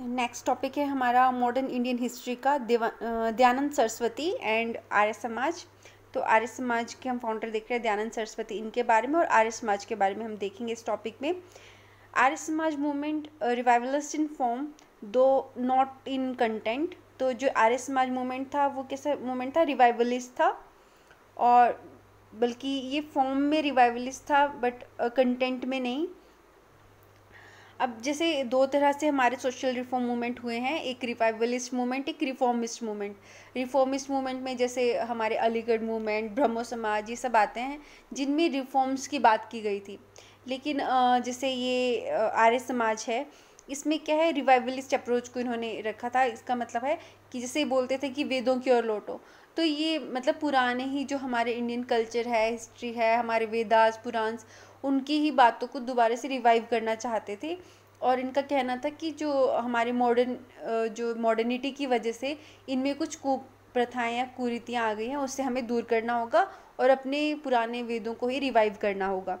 Next topic है हमारा modern Indian history का दयानंद सरस्वती एंड आर्य समाज तो आर्य समाज के हम फाउंडर देख रहे हैं दयानंद सरस्वती इनके बारे में और आर्य समाज के बारे में हम देखेंगे इस टॉपिक में Arya Samaj movement revivalist in form though not in content तो जो आर्य समाज मूवमेंट था वो कैसा मूवमेंट था रिवाइवलिस्ट था और बल्कि ये फॉर्म में रिवाइवलिस्ट था बट कंटेंट uh, में नहीं अब जैसे दो तरह से हमारे सोशल रिफॉर्म मूवमेंट हुए हैं एक रिवाइवलिस्ट मूवमेंट एक रिफॉर्मिस्ट मूवमेंट रिफॉर्मिस्ट मूवमेंट में जैसे हमारे अलीगढ़ मूवमेंट ब्रह्मो समाज ये सब आते हैं जिनमें रिफॉर्म्स की बात की गई थी लेकिन जैसे ये आर्य समाज है इसमें क्या है रिवाइवलिस्ट अप्रोच को इन्होंने रखा था इसका मतलब है कि जैसे बोलते थे कि वेदों की ओर लौटो तो ये मतलब पुराने ही जो हमारे इंडियन कल्चर है हिस्ट्री है हमारे वेदास पुराण उनकी ही बातों को दोबारा से रिवाइव करना चाहते थे और इनका कहना था कि जो हमारे मॉडर्न जो मॉडर्निटी की वजह से इनमें कुछ कुप प्रथाएँ या कुरीतियाँ आ गई हैं उससे हमें दूर करना होगा और अपने पुराने वेदों को ही रिवाइव करना होगा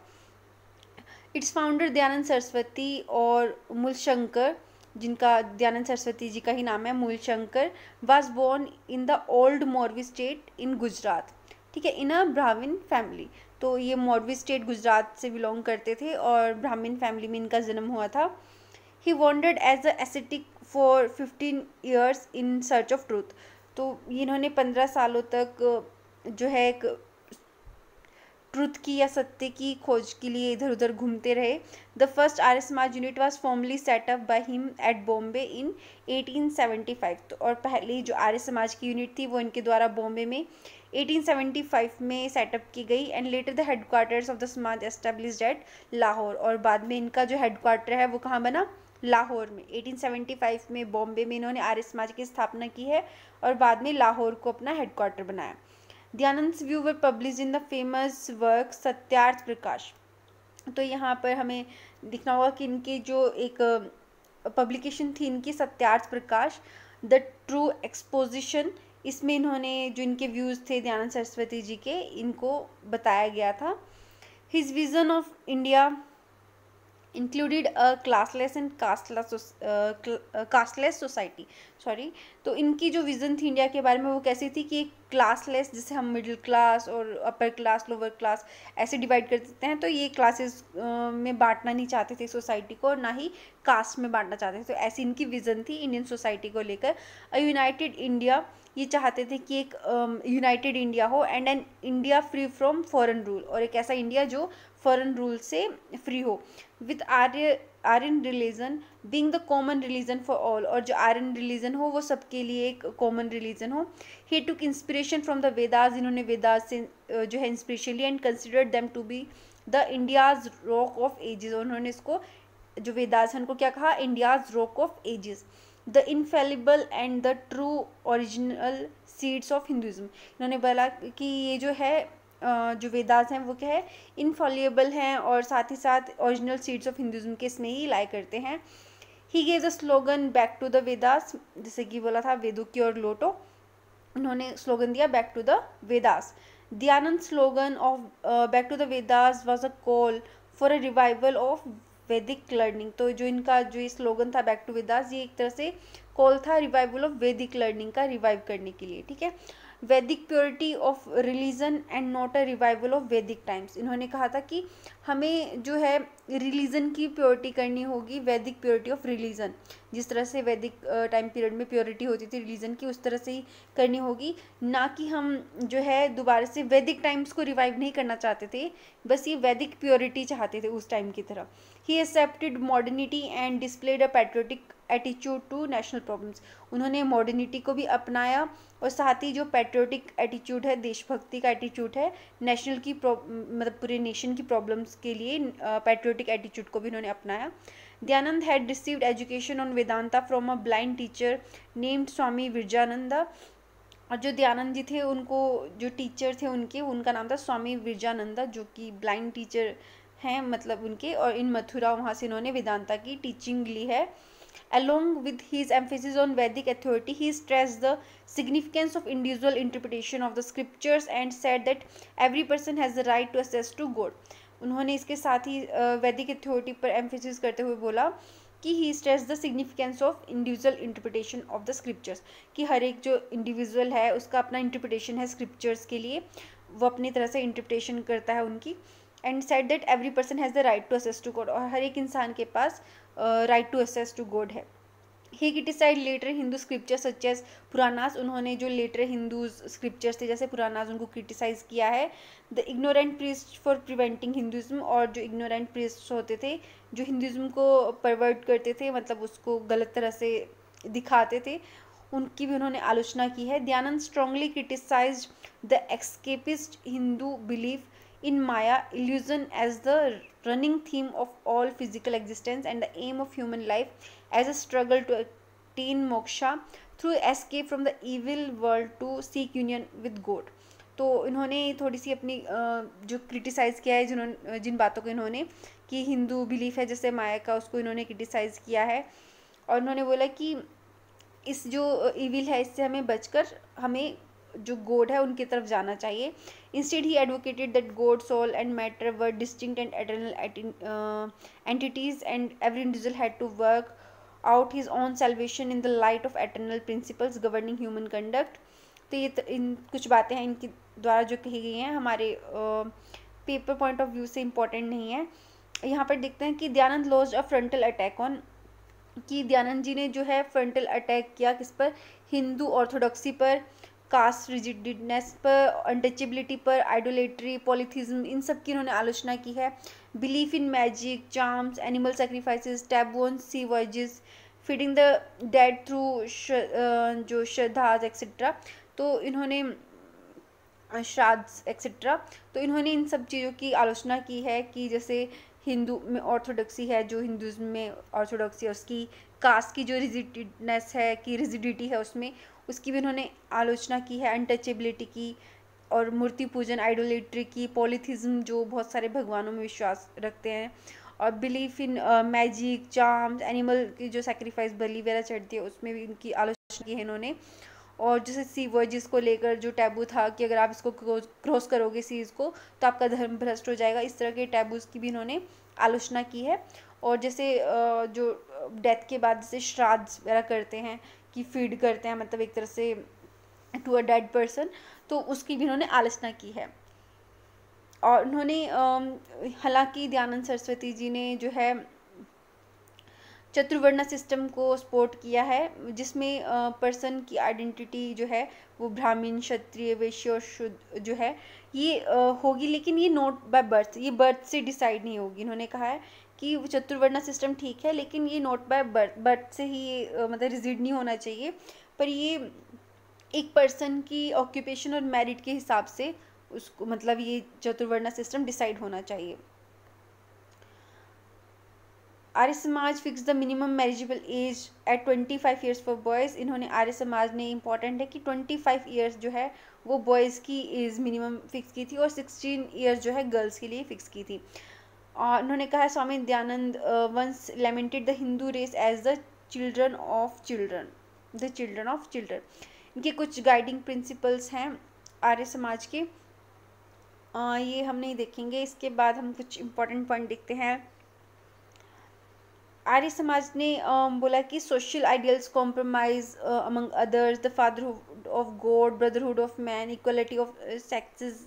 इट्स फाउंडर दयानंद सरस्वती और मूल शंकर जिनका दयानंद सरस्वती जी का ही नाम है Mool Shankar was born in the old Morvi state in Gujarat ठीक है इन अ ब्राह्मण फैमिली तो ये मौडवी स्टेट गुजरात से बिलोंग करते थे और ब्राह्मण फैमिली में इनका जन्म हुआ था he wandered as a ascetic for fifteen years in search of truth तो इन्होंने पंद्रह सालों तक जो है एक ट्रुथ की या सत्य की खोज के लिए इधर उधर घूमते रहे the first Arya Samaj unit was formally set up by him at Bombay in eighteen seventy five तो और पहले जो आर्य समाज की यूनिट थी वो इनके द्वारा बॉम्बे में 1875 में सेटअप की गई and later the headquarters of the Samaj establish at Lahore और बाद में इनका जो हेडक्वार्टर है वो कहाँ बना लाहौर में 1875 में बॉम्बे में इन्होंने आर्य समाज की स्थापना की है और बाद में लाहौर को अपना हेडक्वार्टर बनाया Dayanand view were publish in the famous work Satyarth Prakash तो यहाँ पर हमें दिखना होगा कि इनके जो एक पब्लिकेशन थी इनकी Satyarth Prakash the true exposition इसमें इन्होंने जो इनके व्यूज़ थे दयानंद सरस्वती जी के इनको बताया गया था his vision of India included a classless and casteless casteless society sorry तो इनकी जो विज़न थी इंडिया के बारे में वो कैसी थी कि एक क्लासलेस जिसे हम मिडिल क्लास और अपर क्लास लोअर क्लास ऐसे डिवाइड कर देते हैं तो ये क्लासेस में बांटना नहीं चाहते थे सोसाइटी को और ना ही कास्ट में बांटना चाहते थे तो ऐसी इनकी विज़न थी इंडियन सोसाइटी को लेकर अ यूनाइटेड इंडिया ये चाहते थे कि एक यूनाइटेड इंडिया हो and an India free from foreign rule और एक ऐसा इंडिया जो फॉरेन रूल से फ्री हो with Arya Aryan religion being the common religion for all और जो आर्यन रिलीजन हो वो सबके लिए एक कॉमन रिलीजन हो he took inspiration from the Vedas इन्होंने वेदाज से जो है इंस्पिरेशन लिया and considered them to be the India's rock of ages उन्होंने इसको जो वेदाज हैं उनको क्या कहा India's rock of ages the infallible and the true original seeds of Hinduism इन्होंने बोला कि ये जो है जो वेदास हैं वो क्या है इनफॉलिएबल हैं और साथ ही साथ ओरिजिनल सीड्स ऑफ हिंदुज़म के इसमें ही लाए करते हैं he gave the slogan back to the Vedas जैसे कि बोला था वेदो की और लोटो उन्होंने स्लोगन दिया back to the Vedas Dayanand slogan of back to the Vedas was a call for a revival of Vedic learning तो जो इनका जो स्लोगन था बैक टू वेदास ये एक तरह से कॉल था रिवाइवल ऑफ वैदिक लर्निंग का रिवाइव करने के लिए ठीक है Vedic purity of religion and not a revival of Vedic times इन्होंने कहा था कि हमें जो है रिलीजन की प्योरिटी करनी होगी वैदिक प्योरिटी ऑफ रिलीजन जिस तरह से वैदिक टाइम पीरियड में प्योरिटी होती थी रिलीजन की उस तरह से ही करनी होगी ना कि हम जो है दोबारा से वैदिक टाइम्स को रिवाइव नहीं करना चाहते थे बस ये वैदिक प्योरिटी चाहते थे उस टाइम की तरह ही accepted modernity and displayed a patriotic attitude to national problems उन्होंने मॉडर्निटी को भी अपनाया और साथ ही जो पैट्रियोटिक एटीट्यूड है देशभक्ति का एटीट्यूड है नेशनल की मतलब पूरे नेशन की प्रॉब्लम्स के लिए पैट्रियोटिक थेरेप्यूटिक एटीट्यूड को भी इन्होंने अपनाया Dayanand had received education on Vedanta from a blind teacher named Swami Virjananda और जो दयानंद जी थे उनको जो टीचर थे उनके उनका नाम था स्वामी विरजानंदा जो कि ब्लाइंड टीचर हैं मतलब उनके और इन मथुरा वहाँ से इन्होंने वेदांता की टीचिंग ली है along with his emphasis on vedic authority he stressed the significance of individual interpretation of the scriptures and said that every person has the right to access to god उन्होंने इसके साथ ही वैदिक थ्योरी पर emphasis करते हुए बोला कि he stress the significance of individual interpretation of the scriptures कि हर एक जो इंडिविजुअल है उसका अपना इंटरप्रिटेशन है स्क्रिप्चर्स के लिए वो अपनी तरह से इंटरप्रिटेशन करता है उनकी and set that every person has the right to access to God और हर एक इंसान के पास right to access to God है he criticised later Hindu scriptures such as Puranas उन्होंने जो लेटर हिंदू स्क्रिप्चर्स थे जैसे पुराना उनको क्रिटिसाइज़ किया है the ignorant priest for preventing Hinduism और जो इग्नोरेंट प्रिस्ट होते थे जो हिंदुज़म को परवर्ट करते थे मतलब उसको गलत तरह से दिखाते थे उनकी भी उन्होंने आलोचना की है Dayanand strongly criticised the escapist Hindu belief in Maya, illusion as the running theme of all physical existence and the aim of human life as a struggle to attain moksha through escape from the evil world to seek union with God. तो इन्होंने थोड़ी सी अपनी जो criticise किया है जिन्होंने जिन बातों को इन्होंने कि हिंदू बिलीफ है जैसे माया का उसको इन्होंने क्रिटिसाइज़ किया है और उन्होंने बोला कि इस जो इविल है इससे हमें बचकर हमें जो गोड है उनकी तरफ जाना चाहिए instead he advocated that God soul and matter were distinct and eternal entities and every individual had to work out his own salvation in the light of eternal principles governing human conduct तो ये इन कुछ बातें हैं इनके द्वारा जो कही गई हैं हमारे पेपर पॉइंट ऑफ व्यू से इम्पोर्टेंट नहीं है यहाँ पर देखते हैं कि Dayanand launched a frontal attack on कि दयानंद जी ने जो है फ्रंटल अटैक किया किस पर हिंदू ऑर्थोडॉक्सी पर कास्ट रिजिडनेस पर अनटचेबिलिटी पर आइडोलेट्री पॉलिथिज्म इन सब की इन्होंने आलोचना की है belief in magic charms animal sacrifice taboo on voyages feeding the dead through जो श्रद्धाज एक्सेट्रा तो इन्होंने श्राद्ध एक्सेट्रा तो इन्होंने इन सब चीज़ों की आलोचना की है कि जैसे हिंदू में ऑर्थोडॉक्सी है जो हिंदुज़म में ऑर्थोडॉक्सी है उसकी कास्ट की जो रिजिडनेस है कि रिजिडिटी है उसमें उसकी भी इन्होंने आलोचना की है अनटचेबिलिटी की और मूर्ति पूजन आइडोलेट्री की पॉलिथिज्म जो बहुत सारे भगवानों में विश्वास रखते हैं और belief in magic charms animal की जो सेक्रीफाइस बली वगैरह चढ़ती है उसमें भी इनकी आलोचना की है इन्होंने और जैसे सीवर्जिस को लेकर जो टैबू था कि अगर आप इसको क्रॉस करोगे सीज को तो आपका धर्म भ्रष्ट हो जाएगा इस तरह के टैबूज की भी इन्होंने आलोचना की है और जैसे uh, जो डेथ के बाद जैसे श्राद्ध वगैरह करते हैं की फीड करते हैं मतलब एक तरह से टू अ डेड पर्सन तो उसकी भी उन्होंने आलोचना की है और उन्होंने हालांकि दयानंद सरस्वती जी ने जो है चतुर्वर्ण सिस्टम को सपोर्ट किया है जिसमें पर्सन की आइडेंटिटी जो है वो ब्राह्मीण क्षत्रिय वैश्य और शुद्ध जो है ये होगी लेकिन ये नोट बाय बर्थ ये बर्थ से डिसाइड नहीं होगी इन्होंने कहा है कि चतुर्वर्ण सिस्टम ठीक है लेकिन ये नोट बाय बट से ही मतलब रिजिड नहीं होना चाहिए पर ये एक पर्सन की ऑक्यूपेशन और मेरिट के हिसाब से उसको मतलब ये चतुर्वर्णा सिस्टम डिसाइड होना चाहिए Arya Samaj fix the minimum marriageable age at twenty five years for boys इन्होंने आर्य समाज ने इंपॉर्टेंट है कि ट्वेंटी फाइव ईयर्स जो है वो बॉयज़ की एज मिनिमम फिक्स की थी और सिक्सटीन ईयर्स जो है गर्ल्स के लिए फिक्स की थी और उन्होंने कहा Swami Dayanand once lamented the Hindu race as the children of children the children of children इनके कुछ गाइडिंग प्रिंसिपल्स हैं आर्य समाज के आ, ये हम नहीं देखेंगे इसके बाद हम कुछ इम्पोर्टेंट पॉइंट देखते हैं आर्य समाज ने बोला कि social ideals compromise among others the fatherhood of God brotherhood of man equality of sexes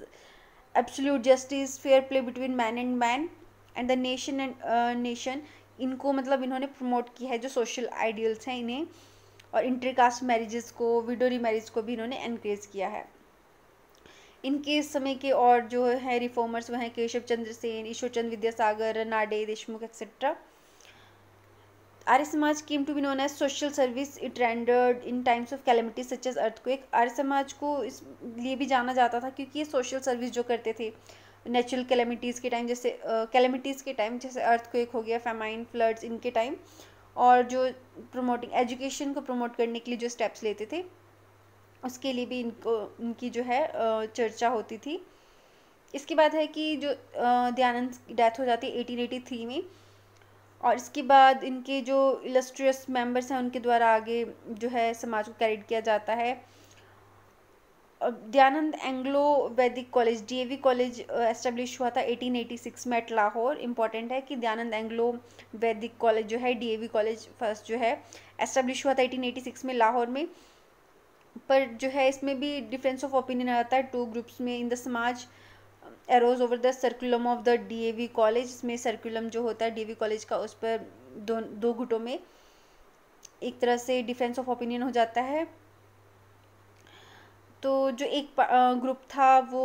absolute justice fair play between man and man and the nation and nation इनको मतलब इन्होंने प्रमोट किया है जो सोशल आइडियल्स हैं इन्हें और intercaste marriages को विडो मैरिज को भी इन्होंने इनक्रेज किया है इनके इस समय के और जो है रिफॉर्मर्स वह हैं केशव चंद्र सेन ईश्वर चंद विद्यासागर नाडे Deshmukh etcetera Arya Samaj came to be known as social service it rendered in times of calamity such as एक आर्य समाज को इसलिए भी जाना जाता था क्योंकि ये सोशल सर्विस जो करते थे नेचुरल कैलमिटीज़ के टाइम जैसे कैलमिटीज़ के टाइम जैसे अर्थक्वेक हो गया फेमाइन फ्लड्स इनके टाइम और जो प्रमोटिंग एजुकेशन को प्रमोट करने के लिए जो स्टेप्स लेते थे उसके लिए भी इनको इनकी जो है चर्चा होती थी इसके बाद है कि जो दयानंद की डेथ हो जाती है थ्री में और इसके बाद इनके जो इलस्ट्रियस मेंबर्स हैं उनके द्वारा आगे जो है समाज को कैरिड किया जाता है Dayanand Anglo Vedic college DAV college establish हुआ था 1886 में एट लाहौर इंपॉर्टेंट है कि दयानंद एंग्लो वैदिक कॉलेज जो है डीएवी कॉलेज फर्स्ट जो है एस्टेब्लिश हुआ था 1886 में लाहौर में पर जो है इसमें भी डिफरेंस ऑफ ओपिनियन आता है टू ग्रुप्स में in the Samaj arose over the curriculum of the DAV college इसमें सर्कुलम जो होता है डीएवी कॉलेज का उस पर दो दो गुटों में एक तरह से डिफरेंस ऑफ ओपिनियन हो जाता है तो जो एक ग्रुप था वो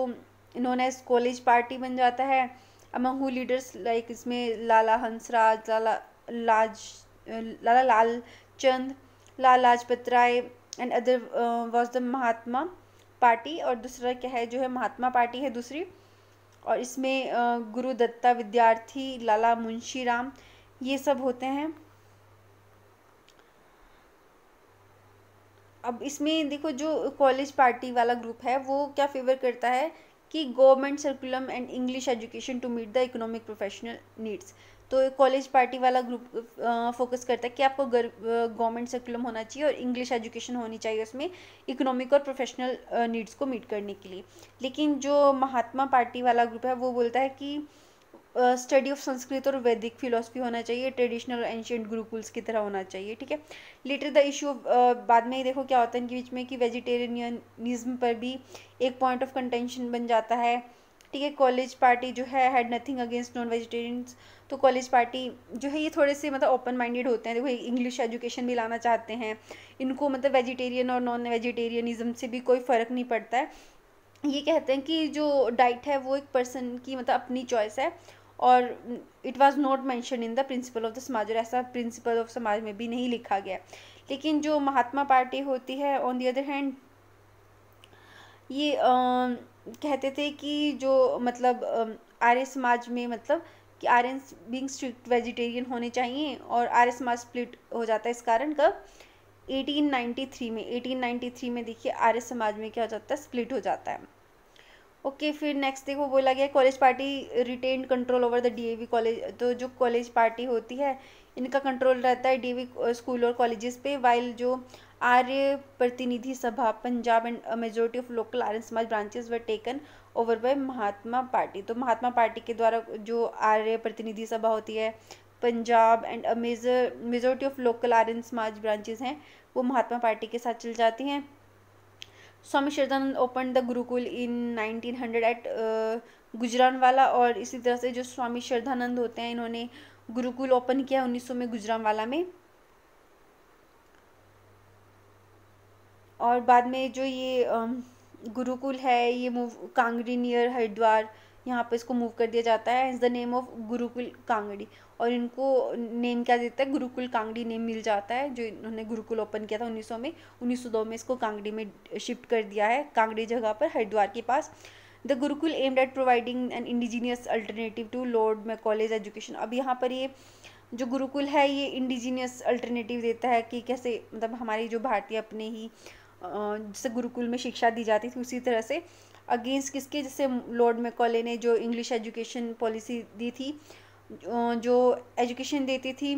इन्होंने एज कॉलेज पार्टी बन जाता है अमंग हु लीडर्स लाइक इसमें लाला Hansraj Lala Laj Lala Lal Chand Lala Lajpat Rai and other was the Mahatma party और दूसरा क्या है जो है महात्मा पार्टी है दूसरी और इसमें गुरु दत्ता विद्यार्थी लाला मुंशी राम ये सब होते हैं अब इसमें देखो जो कॉलेज पार्टी वाला ग्रुप है वो क्या फेवर करता है कि government curriculum and English education to meet the economic professional needs तो कॉलेज पार्टी वाला ग्रुप फोकस करता है कि आपको गवर्नमेंट सर्कुलम होना चाहिए और इंग्लिश एजुकेशन होनी चाहिए उसमें इकोनॉमिक और प्रोफेशनल नीड्स को मीट करने के लिए लेकिन जो महात्मा पार्टी वाला ग्रुप है वो बोलता है कि स्टडी ऑफ संस्कृत और वैदिक फिलोसफी होना चाहिए ट्रेडिशनल एंशियंट गुरुकुल्स की तरह होना चाहिए ठीक है लेटर द इशू ऑफ बाद में ही देखो क्या होता है इनके बीच में कि वेजिटेरियनिज्म पर भी एक पॉइंट ऑफ कंटेंशन बन जाता है ठीक है कॉलेज पार्टी जो है had nothing against non vegetarians तो कॉलेज पार्टी जो है ये थोड़े से मतलब ओपन माइंडेड होते हैं देखो इंग्लिश एजुकेशन भी लाना चाहते हैं इनको मतलब वेजिटेरियन और नॉन वेजिटेरियनिज्म से भी कोई फ़र्क नहीं पड़ता है ये कहते हैं कि जो डाइट है वो एक पर्सन की मतलब अपनी चॉइस है और it was not mention in the principle of the Samaj और ऐसा प्रिंसिपल ऑफ समाज में भी नहीं लिखा गया लेकिन जो महात्मा पार्टी होती है ऑन दी अदर हैंड ये uh, कहते थे कि जो मतलब आर्य समाज में मतलब कि आर्य बींग स्ट्रिक्ट वेजिटेरियन होने चाहिए और आर्य समाज स्प्लिट हो जाता है इस कारण कब 1893 में 1893 में देखिए आर्य समाज में क्या हो जाता है स्प्लिट हो जाता है ओके फिर नेक्स्ट देखो बोला गया college party retained control over the DAV college तो जो कॉलेज पार्टी होती है इनका कंट्रोल रहता है डीएवी स्कूल और कॉलेजेस पे वाइल जो Arya Pratinidhi Sabha Punjab and majority of local Arya Samaj branches were taken over by Mahatma party तो महात्मा पार्टी के द्वारा जो आर्य प्रतिनिधि सभा होती है Punjab and majority of local Aryan Samaj branches हैं वो महात्मा पार्टी के साथ चल जाती हैं Swami Shraddhanand open the gurukul in 1900 at Gujranwala और इसी तरह से जो स्वामी श्रद्धानंद होते हैं इन्होंने गुरुकुल ओपन किया उन्नीस में गुजरानवाला में और बाद में जो ये गुरुकुल है ये मूव कांगड़ी नियर हरिद्वार यहाँ पे इसको मूव कर दिया जाता है is the name of Gurukul Kangri और इनको नेम क्या देता है गुरुकुल कांगड़ी नेम मिल जाता है जो इन्होंने गुरुकुल ओपन किया था उन्नीस में उन्नीस में इसको कांगड़ी में शिफ्ट कर दिया है कांगड़ी जगह पर हरिद्वार के पास the gurukul aimed at providing an indigenous alternative to lord में कॉलेज एजुकेशन अब यहाँ पर ये जो गुरुकुल है ये इंडिजीनियस अल्टरनेटिव देता है कि कैसे मतलब हमारी जो भारतीय अपने ही जैसे गुरुकुल में शिक्षा दी जाती थी उसी तरह से अगेंस्ट किसके जैसे लॉर्ड मेकॉले ने जो इंग्लिश एजुकेशन पॉलिसी दी थी जो एजुकेशन देती थी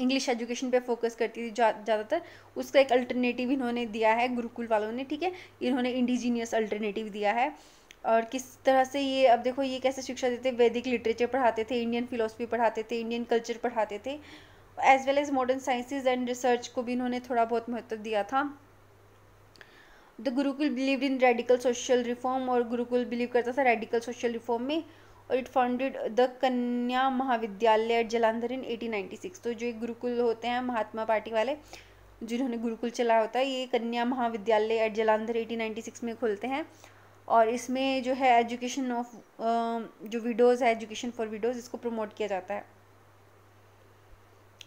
इंग्लिश एजुकेशन पे फोकस करती थी ज़्यादातर उसका एक अल्टरनेटिव इन्होंने दिया है गुरुकुल वालों ने ठीक है इन्होंने इंडिजीनियस अल्टरनेटिव दिया है और किस तरह से ये अब देखो ये कैसे शिक्षा देते वैदिक लिटरेचर पढ़ाते थे इंडियन फिलोसफी पढ़ाते थे इंडियन कल्चर पढ़ाते थे as well as modern sciences and research को भी इन्होंने थोड़ा बहुत महत्व दिया था the gurukul believe in radical social reform और गुरुकुल बिलीव करता था रेडिकल सोशल रिफॉर्म में और इट फाउंडेड द कन्या महाविद्यालय एट जलंधर इन सिक्स तो जो गुरुकुल होते हैं महात्मा पार्टी वाले जिन्होंने गुरुकुल चलाया होता है ये कन्या महाविद्यालय एट नाइनटी सिक्स में खोलते हैं और इसमें जो है एजुकेशन ऑफ जो विडोज़ है एजुकेशन फॉर विडोज़ इसको प्रमोट किया जाता है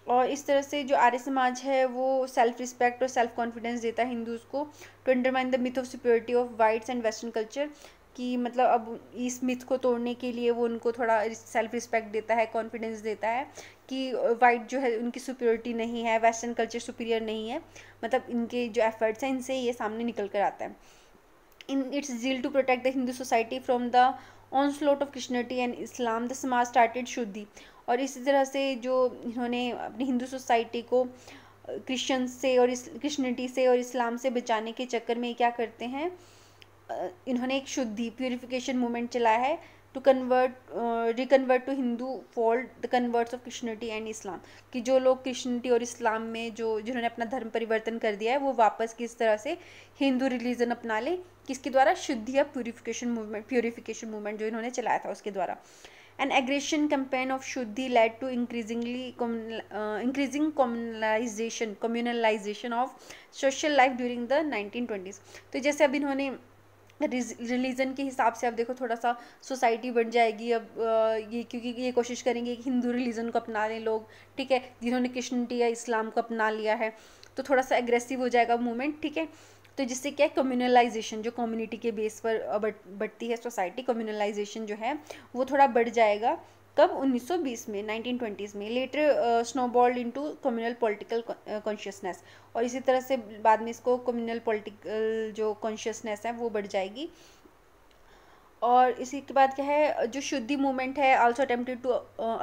और इस तरह से जो आर्य समाज है वो सेल्फ रिस्पेक्ट और सेल्फ कॉन्फिडेंस देता है हिंदूज़ को to undermine the myth of superiority of whites and western culture कि मतलब अब इस मिथ को तोड़ने के लिए वो उनको थोड़ा सेल्फ रिस्पेक्ट देता है कॉन्फिडेंस देता है कि वाइट जो है उनकी सुप्योरिटी नहीं है वेस्टर्न कल्चर सुपीरियर नहीं है मतलब इनके जो एफर्ट्स हैं इनसे ये सामने निकल कर आता है in its zeal to protect the Hindu society from the onslaught of Christianity and Islam the Samaj started shuddhi और इसी तरह से जो इन्होंने अपनी हिंदू सोसाइटी को क्रिश्चन से और इस क्रिश्चनिटी से और इस्लाम से बचाने के चक्कर में क्या करते हैं इन्होंने एक शुद्धि प्योरीफिकेशन मूवमेंट चलाया है to convert reconvert to Hindu fold the converts of Christianity and Islam कि जो लोग क्रिश्चनिटी और इस्लाम में जो जिन्होंने अपना धर्म परिवर्तन कर दिया है वो वापस किस तरह से हिंदू रिलीजन अपना ले किसके द्वारा शुद्धि या प्योरीफिकेशन मूवमेंट प्योरिफिकेशन मूवमेंट जो इन्होंने चलाया था उसके द्वारा An aggression campaign of Shuddhi led to increasingly commun, uh, increasing communalization communalization of social life during the 1920s. तो जैसे अब इन्होंने रिलीजन के हिसाब से अब देखो थोड़ा सा सोसाइटी बन जाएगी अब ये क्योंकि ये कोशिश करेंगे कि हिंदू रिलीजन को अपना लें लोग ठीक है जिन्होंने क्रिश्चनिटी या इस्लाम को अपना लिया है तो थोड़ा सा एग्रेसिव हो जाएगा मूवमेंट ठीक है तो जिससे क्या है जो कम्युनिटी के बेस पर बढ़ती है सोसाइटी कम्युनलाइजेशन जो है वो थोड़ा बढ़ जाएगा कब 1920 में 1920s में later snowball into communal political consciousness और इसी तरह से बाद में इसको कम्युनल पॉलिटिकल जो कॉन्शियसनेस है वो बढ़ जाएगी और इसी के बाद क्या है जो शुद्धि मूवमेंट है also attempted to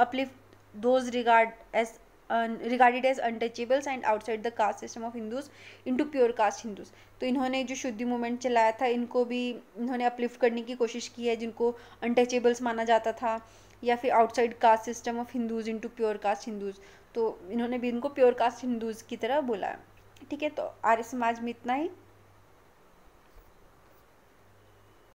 uplift those regard as uh, regarded as untouchables and outside the caste system of Hindus into pure caste Hindus. तो इन्होंने जो शुद्धि मूवमेंट चलाया था इनको भी इन्होंने अपलिफ्ट करने की कोशिश की है जिनको अनटचेबल्स माना जाता था या फिर outside caste system of Hindus into pure caste Hindus तो इन्होंने भी इनको प्योर कास्ट हिंदूज़ की तरह बोला है ठीक है तो आर्य समाज में इतना ही